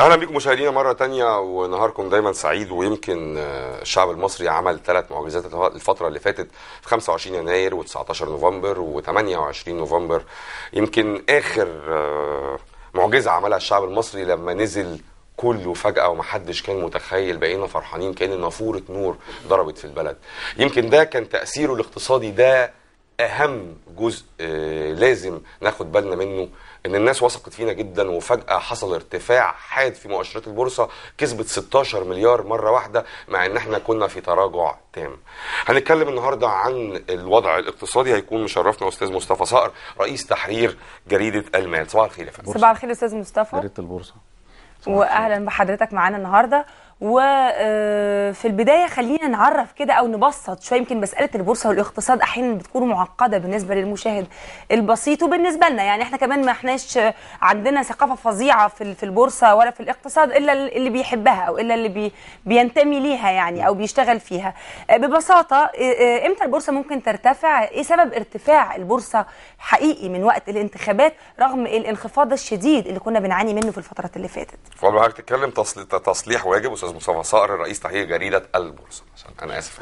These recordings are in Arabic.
اهلا بيكم مشاهدينا مره تانية ونهاركم دايما سعيد ويمكن آه، الشعب المصري عمل ثلاث معجزات الفتره اللي فاتت في 25 يناير و19 نوفمبر و28 نوفمبر يمكن اخر آه، معجزه عملها الشعب المصري لما نزل كله فجأة ومحدش كان متخيل بقينا فرحانين كأن نافورة نور ضربت في البلد يمكن ده كان تأثيره الاقتصادي ده اهم جزء آه، لازم ناخد بالنا منه ان الناس وثقت فينا جدا وفجاه حصل ارتفاع حاد في مؤشرات البورصه كسبت 16 مليار مره واحده مع ان احنا كنا في تراجع تام. هنتكلم النهارده عن الوضع الاقتصادي هيكون مشرفنا استاذ مصطفى صقر رئيس تحرير جريده المال. صباح الخير يا فندم. صباح الخير استاذ مصطفى. جريده البورصه. واهلا بحضرتك معانا النهارده وفي آه، البدايه خلينا نعرف كده او نبسط شويه يمكن مساله البورصه والاقتصاد احيانا بتكون معقده بالنسبه للمشاهد البسيط وبالنسبه لنا يعني احنا كمان ما احناش عندنا ثقافه فظيعه في في البورصه ولا في الاقتصاد الا اللي بيحبها او الا اللي بي بينتمي ليها يعني او بيشتغل فيها آه، ببساطه آه، امتى البورصه ممكن ترتفع ايه سبب ارتفاع البورصه حقيقي من وقت الانتخابات رغم الانخفاض الشديد اللي كنا بنعاني منه في الفترات اللي فاتت. طبعا حضرتك تتكلم تصليح واجب استاذ الاستاذ مصطفى صقر رئيس تحرير جريده البورصه عشان انا اسف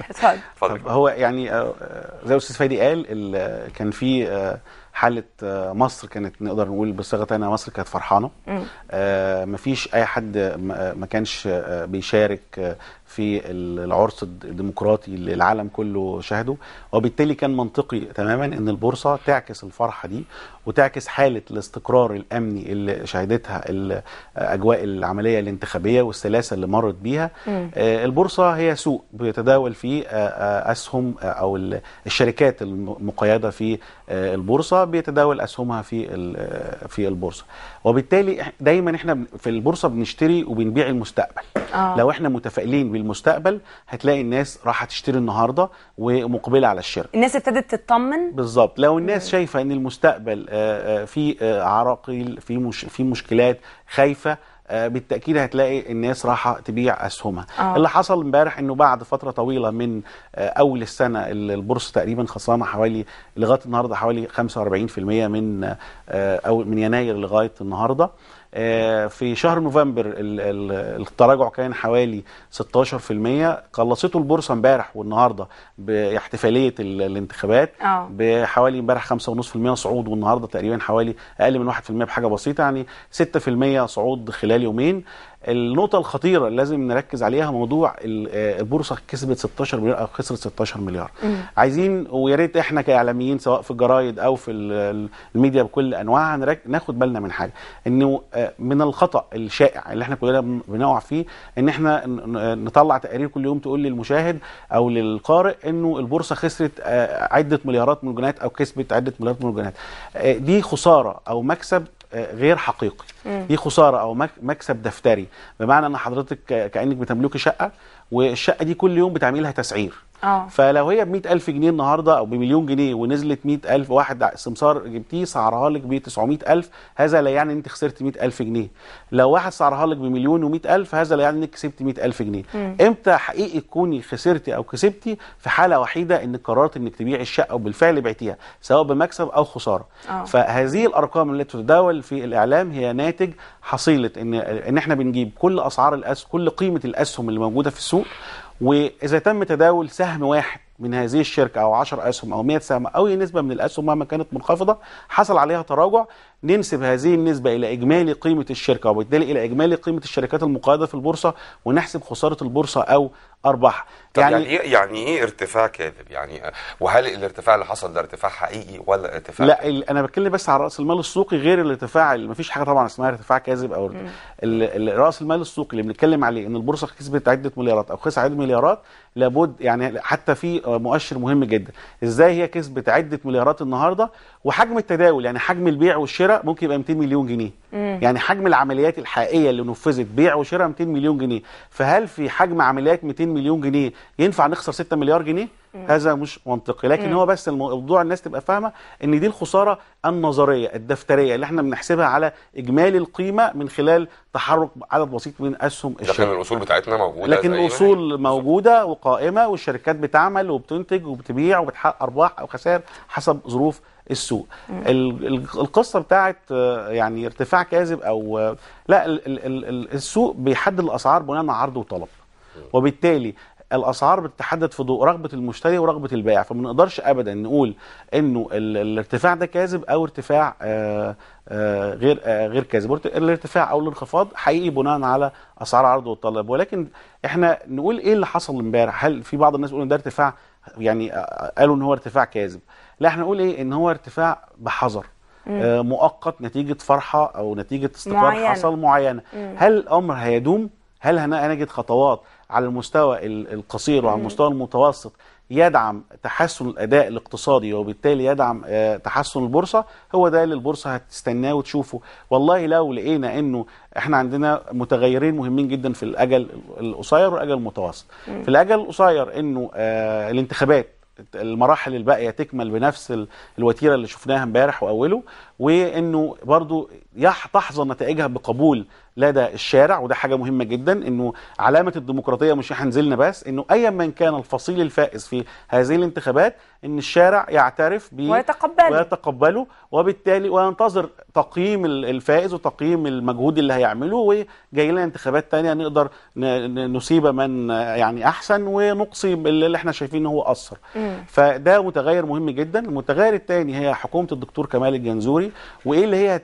اتفضل طب هو يعني آه، آه، زي الاستاذ فادي قال كان في آه، حاله مصر كانت نقدر نقول بصيغه ثانيه مصر كانت فرحانه مفيش اي حد ما كانش بيشارك في العرس الديمقراطي اللي العالم كله شاهده وبالتالي كان منطقي تماما ان البورصه تعكس الفرحه دي وتعكس حاله الاستقرار الامني اللي شهدتها اجواء العمليه الانتخابيه والسلاسه اللي مرت بيها آه، البورصه هي سوق بيتداول فيه آه، آه، اسهم او الشركات المقيده في البورصه بيتداول اسهمها في في البورصه وبالتالي دايما احنا في البورصه بنشتري وبنبيع المستقبل آه. لو احنا متفائلين بالمستقبل هتلاقي الناس راح تشتري النهارده ومقبله على الشراء الناس ابتدت تطمن بالظبط لو الناس شايفه ان المستقبل آه، آه، في آه، عراقيل في مش في مشكلات خايفه آه، بالتاكيد هتلاقي الناس راحه تبيع اسهمها آه. اللي حصل امبارح انه بعد فتره طويله من آه، اول السنه البورصه تقريبا خسرانه حوالي لغايه النهارده حوالي 45% من آه، او من يناير لغايه النهارده في شهر نوفمبر التراجع كان حوالي 16% قلصته البورصه امبارح والنهارده باحتفاليه الانتخابات بحوالي امبارح 5.5% صعود والنهارده تقريبا حوالي اقل من 1% بحاجه بسيطه يعني 6% صعود خلال خلال يومين النقطه الخطيره اللي لازم نركز عليها موضوع آه، البورصه كسبت 16 مليار او خسرت 16 مليار مم. عايزين ويا ريت احنا كاعلاميين سواء في الجرايد او في الميديا بكل انواعها ناخد بالنا من حاجه انه آه، من الخطا الشائع اللي احنا كلنا بنقع فيه ان احنا نطلع تقارير كل يوم تقول للمشاهد او للقارئ انه البورصه خسرت آه، عده مليارات من الجنيهات او كسبت عده مليارات من الجنيهات دي خساره او مكسب غير حقيقي مم. دي خساره او مكسب دفتري بمعنى ان حضرتك كانك بتملكي شقه والشقه دي كل يوم بتعملي لها تسعير اه. فلو هي ب 100000 جنيه النهارده او بمليون جنيه ونزلت 100000 واحد سمسار جبتيه سعرها لك ب 900000 هذا لا يعني انت خسرت 100000 جنيه لو واحد سعرها لك بمليون و100000 هذا لا يعني انك كسبت 100000 جنيه مم. امتى حقيقي تكوني خسرتي او كسبتي في حاله وحيده انك قررت انك تبيعي الشقه وبالفعل بعتيها سواء بمكسب او خساره أوه. فهذه الارقام اللي تتداول في الاعلام هي ناتج حصيله ان ان احنا بنجيب كل اسعار الاسهم كل قيمه الاسهم اللي موجوده في السوق واذا تم تداول سهم واحد من هذه الشركه او 10 اسهم او 100 سهم او اي نسبه من الاسهم مهما كانت منخفضه حصل عليها تراجع ننسب هذه النسبه الى اجمالي قيمه الشركه وبالتالي الى اجمالي قيمه الشركات المقيده في البورصه ونحسب خساره البورصه او ارباحها طب يعني يعني ايه يعني ايه ارتفاع كاذب؟ يعني وهل الارتفاع اللي حصل ده ارتفاع حقيقي ولا ارتفاع لا كاذب؟ انا بتكلم بس على راس المال السوقي غير الارتفاع اللي مفيش حاجه طبعا اسمها ارتفاع كاذب او راس المال السوقي اللي بنتكلم عليه ان البورصه كسبت عده مليارات او خسرت عده مليارات لابد يعني حتى في مؤشر مهم جدا ازاي هي كسبت عده مليارات النهارده وحجم التداول يعني حجم البيع والشراء ممكن يبقى 200 مليون جنيه مم. يعني حجم العمليات الحقيقيه اللي نفذت بيع وشراء 200 مليون جنيه فهل في حجم عمليات 200 مليون جنيه ينفع نخسر 6 مليار جنيه هذا مش منطقي لكن هو بس الموضوع الناس تبقى فاهمه ان دي الخساره النظريه الدفتريه اللي احنا بنحسبها على اجمالي القيمه من خلال تحرك عدد بسيط من اسهم الشركه لكن الأصول بتاعتنا موجودة لكن الأصول موجودة وقائمة والشركات بتعمل وبتنتج وبتبيع وبتحقق أرباح أو خسائر حسب ظروف السوق القصة بتاعت يعني ارتفاع كاذب أو لا السوق بيحدد الأسعار بناء على عرض وطلب وبالتالي الاسعار بتتحدد في ضوء رغبه المشتري ورغبه البائع فما نقدرش ابدا نقول انه الارتفاع ده كاذب او ارتفاع آه، آه، غير آه، غير كاذب الارتفاع او الانخفاض حقيقي بناء على اسعار العرض والطلب ولكن احنا نقول ايه اللي حصل امبارح هل في بعض الناس يقولوا ده ارتفاع يعني قالوا ان هو ارتفاع كاذب لا احنا نقول ايه ان هو ارتفاع بحذر مؤقت نتيجه فرحه او نتيجه استقرار معينة. حصل معينه مم. هل الامر هيدوم هل هنجد خطوات على المستوى القصير وعلى المستوى المتوسط يدعم تحسن الاداء الاقتصادي وبالتالي يدعم آه، تحسن البورصه هو ده اللي البورصه هتستناه وتشوفه والله لو لقينا انه احنا عندنا متغيرين مهمين جدا في الاجل القصير والاجل المتوسط في الاجل القصير انه آه، الانتخابات المراحل الباقية تكمل بنفس الوتيرة اللي شفناها امبارح وأوله وأنه برضو تحظى نتائجها بقبول لدى الشارع وده حاجه مهمه جدا انه علامه الديمقراطيه مش احنا نزلنا بس انه ايا من كان الفصيل الفائز في هذه الانتخابات ان الشارع يعترف ب ويتقبله ويتقبله وبالتالي وينتظر تقييم الفائز وتقييم المجهود اللي هيعمله وجاي لنا انتخابات ثانيه نقدر نصيب من يعني احسن ونقصي اللي احنا شايفين هو اثر فده متغير مهم جدا المتغير الثاني هي حكومه الدكتور كمال الجنزوري وايه اللي هي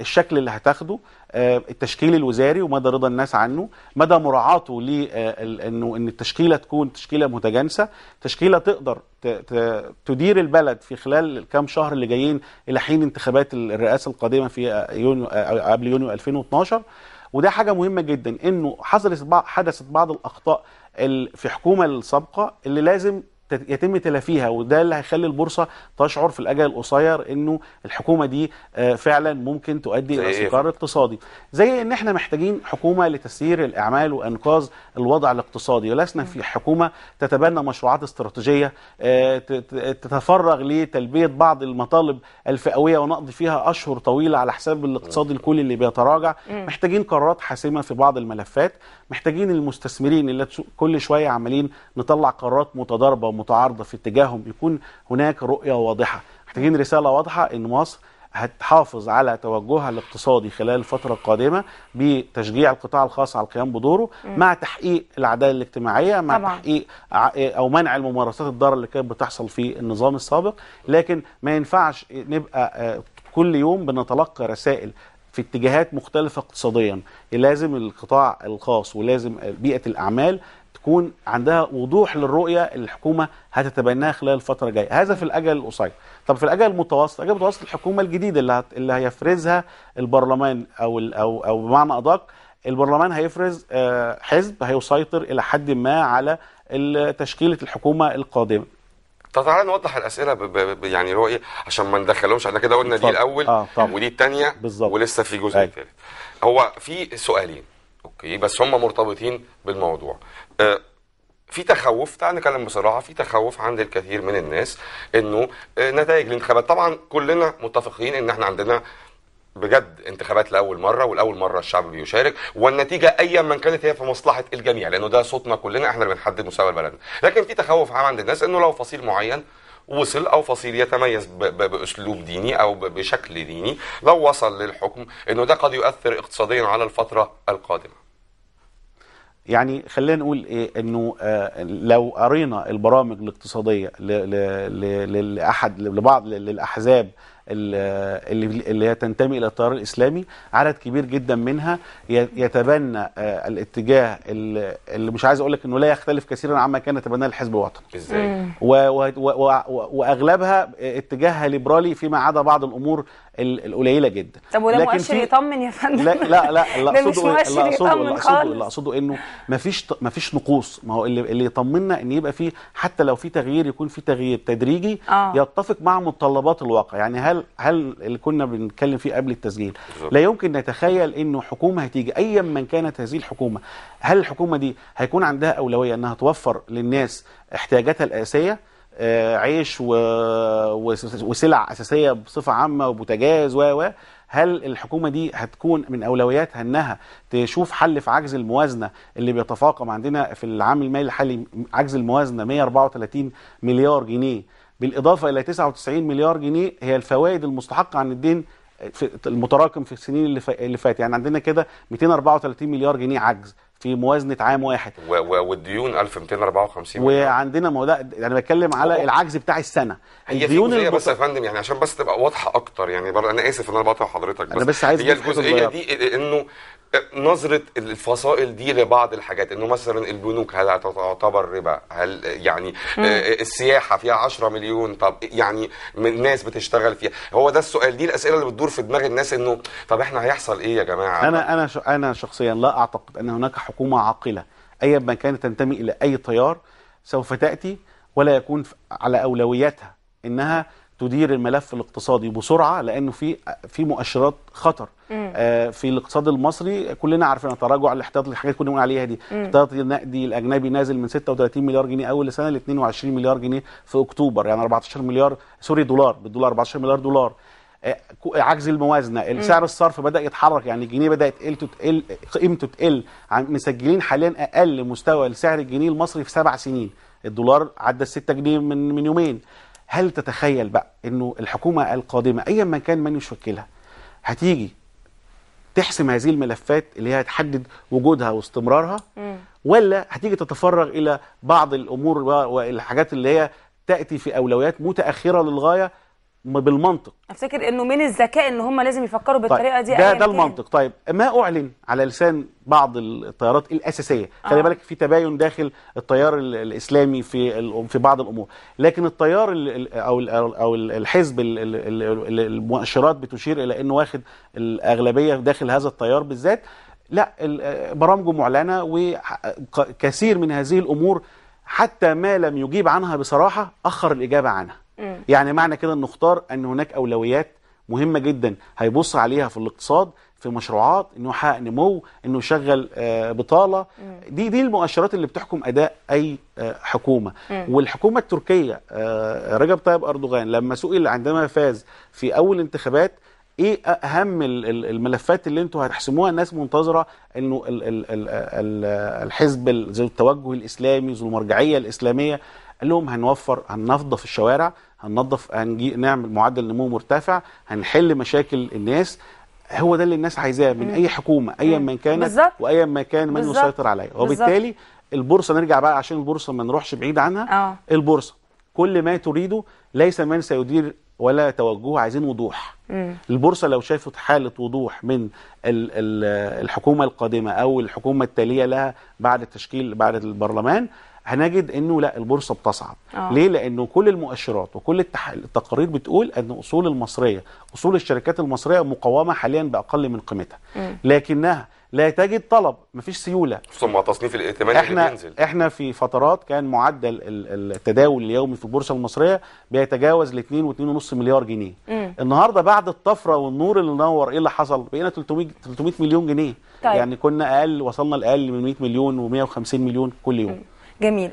الشكل اللي هتاخده آه، التشكيل الوزاري ومدى رضا الناس عنه مدى مراعاته لانه آه، ان التشكيله تكون تشكيله متجانسه تشكيله تقدر تدير البلد في خلال الكام شهر اللي جايين الى حين انتخابات الرئاسه القادمه في آه، يونيو قبل يونيو 2012 وده حاجه مهمه جدا انه حصلت حدثت بعض الاخطاء في حكومة السابقه اللي لازم يتم تلافيها وده اللي هيخلي البورصه تشعر في الاجل القصير انه الحكومه دي آه، فعلا ممكن تؤدي الى إيه استقرار اقتصادي زي ان احنا محتاجين حكومه لتسيير الاعمال وانقاذ الوضع الاقتصادي ولسنا في حكومه تتبنى مشروعات استراتيجيه آه، تتفرغ لتلبيه بعض المطالب الفئويه ونقضي فيها اشهر طويله على حساب الاقتصاد الكلي اللي بيتراجع محتاجين قرارات حاسمه في بعض الملفات محتاجين المستثمرين اللي كل شويه عمالين نطلع قرارات متضاربه متعارضه في اتجاههم يكون هناك رؤيه واضحه محتاجين رساله واضحه ان مصر هتحافظ على توجهها الاقتصادي خلال الفترة القادمة بتشجيع القطاع الخاص على القيام بدوره م. مع تحقيق العدالة الاجتماعية مع طبعا. تحقيق أو منع الممارسات الضارة اللي كانت بتحصل في النظام السابق لكن ما ينفعش نبقى آه، كل يوم بنتلقى رسائل في اتجاهات مختلفة اقتصاديا لازم القطاع الخاص ولازم آه، بيئة الأعمال تكون عندها وضوح للرؤيه اللي الحكومه هتتبناها خلال الفتره الجايه هذا في الاجل القصير طب في الاجل المتوسط الاجل المتوسط الحكومه الجديده اللي هت... اللي هيفرزها البرلمان او ال... او او بمعنى ادق البرلمان هيفرز آه، حزب هيسيطر الى حد ما على تشكيله الحكومه القادمه طب تعالى نوضح الاسئله ب ب يعني رؤيه عشان ما ندخلهمش احنا كده قلنا دي الاول آه ودي الثانيه ولسه في جزء ثالث أيوة. هو في سؤالين اوكي بس هم مرتبطين بالموضوع في تخوف تعال نتكلم بصراحه في تخوف عند الكثير من الناس انه آه، نتائج الانتخابات طبعا كلنا متفقين ان احنا عندنا بجد انتخابات لاول مره ولاول مره الشعب بيشارك والنتيجه ايا من كانت هي في مصلحه الجميع لانه ده صوتنا كلنا احنا اللي بنحدد مستوى بلدنا لكن في تخوف عام عند الناس انه لو فصيل معين وصل او فصيل يتميز باسلوب ديني او بشكل ديني لو وصل للحكم انه ده قد يؤثر اقتصاديا على الفتره القادمه يعني خلينا نقول ايه انه آه، لو قرينا البرامج الاقتصاديه لاحد لبعض للاحزاب اللي اللي هي تنتمي الى التيار الاسلامي عدد كبير جدا منها يتبنى آه، الاتجاه اللي مش عايز اقول لك انه لا يختلف كثيرا عما كان يتبناه الحزب الوطني ازاي واغلبها اتجاهها ليبرالي فيما عدا بعض الامور القليله جدا طب وده مؤشر يطمن يا فندم لا لا لا اللي اقصده لا اقصده اللي اقصده انه مفيش مفيش نقوص ما هو اللي اللي يطمنا ان يبقى في حتى لو في تغيير يكون في تغيير تدريجي آه. يتفق مع متطلبات الواقع يعني هل هل هل اللي كنا بنتكلم فيه قبل التسجيل لا يمكن نتخيل انه حكومه هتيجي ايا من كانت هذه الحكومه هل الحكومه دي هيكون عندها اولويه انها توفر للناس احتياجاتها الاساسيه آه، عيش و... وسلع اساسيه بصفه عامه وبوتاجاز و هل الحكومه دي هتكون من اولوياتها انها تشوف حل في عجز الموازنه اللي بيتفاقم عندنا في العام المالي الحالي عجز الموازنه 134 مليار جنيه بالإضافة إلى 99 مليار جنيه هي الفوائد المستحقة عن الدين المتراكم في السنين اللي, اللي فاتت يعني عندنا كده 234 مليار جنيه عجز في موازنه عام واحد و و والديون 1254 مليار وعندنا ما ده يعني بتكلم على أوه. العجز بتاع السنه هي الديون البط... بس يا فندم يعني عشان بس تبقى واضحه اكتر يعني بر... انا اسف ان انا بقطع حضرتك بس, أنا بس عايز هي الجزئيه دي انه نظره الفصائل دي لبعض الحاجات انه مثلا البنوك هل تعتبر ربا هل يعني مم. آه، السياحه فيها 10 مليون طب يعني الناس بتشتغل فيها هو ده السؤال دي الاسئله اللي بتدور في دماغ الناس انه طب احنا هيحصل ايه يا جماعه انا انا انا شخصيا لا اعتقد ان هناك حكومه عاقله ايا ما كانت تنتمي الى اي تيار سوف تاتي ولا يكون على اولوياتها انها تدير الملف الاقتصادي بسرعه لانه في في مؤشرات خطر آه في الاقتصاد المصري كلنا عارفين تراجع الاحتياطي الحاجات كنا بنقول عليها دي الاحتياطي النقدي الاجنبي نازل من 36 مليار جنيه اول سنه ل 22 مليار جنيه في اكتوبر يعني 14 مليار سوري دولار بالدولار 14 مليار دولار آه، عجز الموازنه سعر الصرف بدا يتحرك يعني الجنيه بدا تقل تقل قيمته تقل مسجلين حاليا اقل مستوى لسعر الجنيه المصري في سبع سنين الدولار عدى ال 6 جنيه من من يومين هل تتخيل بقى انه الحكومه القادمه ايا ما كان من يشكلها هتيجي تحسم هذه الملفات اللي هي هتحدد وجودها واستمرارها ولا هتيجي تتفرغ الى بعض الامور والحاجات اللي هي تاتي في اولويات متاخره للغايه بالمنطق افتكر انه من الذكاء ان هم لازم يفكروا طيب، بالطريقه طيب. دي ده ده المنطق طيب ما اعلن على لسان بعض التيارات الاساسيه آه. خلي بالك في تباين داخل التيار الاسلامي في في بعض الامور لكن التيار او او الحزب المؤشرات بتشير الى انه واخد الاغلبيه داخل هذا التيار بالذات لا آه، برامجه معلنه وكثير من هذه الامور حتى ما لم يجيب عنها بصراحه اخر الاجابه عنها م. يعني معنى كده أن اختار أن هناك أولويات مهمة جدا هيبص عليها في الاقتصاد في مشروعات انه يحقق نمو انه يشغل آه، بطاله دي دي المؤشرات اللي بتحكم اداء اي آه، حكومه والحكومه التركيه آه، رجب طيب اردوغان لما سئل عندما فاز في اول انتخابات ايه اهم الملفات اللي انتوا هتحسموها الناس منتظره انه الحزب ذو التوجه الاسلامي ذو المرجعيه الاسلاميه قال لهم هنوفر هننظف الشوارع هننظف هنجي نعمل معدل نمو مرتفع هنحل مشاكل الناس هو ده اللي الناس عايزاه من اي حكومه ايا من كانت وايا ما كان من يسيطر عليها وبالتالي البورصه نرجع بقى عشان البورصه ما نروحش بعيد عنها أوه. البورصه كل ما تريده ليس من سيدير ولا توجهه عايزين وضوح مم. البورصه لو شافت حاله وضوح من الـ الـ الحكومه القادمه او الحكومه التاليه لها بعد التشكيل بعد البرلمان هنجد انه لا البورصه بتصعد أوه. ليه لانه كل المؤشرات وكل التح... التقارير بتقول ان اصول المصريه اصول الشركات المصريه مقاومه حاليا باقل من قيمتها لكنها لا تجد طلب مفيش سيوله خصوصا مع تصنيف الائتماني احنا اللي بينزل احنا في فترات كان معدل التداول اليومي في البورصه المصريه بيتجاوز ال 2 و2.5 مليار جنيه مم. النهارده بعد الطفره والنور اللي نور ايه اللي حصل بقينا 300 300 مليون جنيه طيب. يعني كنا اقل وصلنا لاقل من 100 مليون و150 مليون كل يوم مم. جميل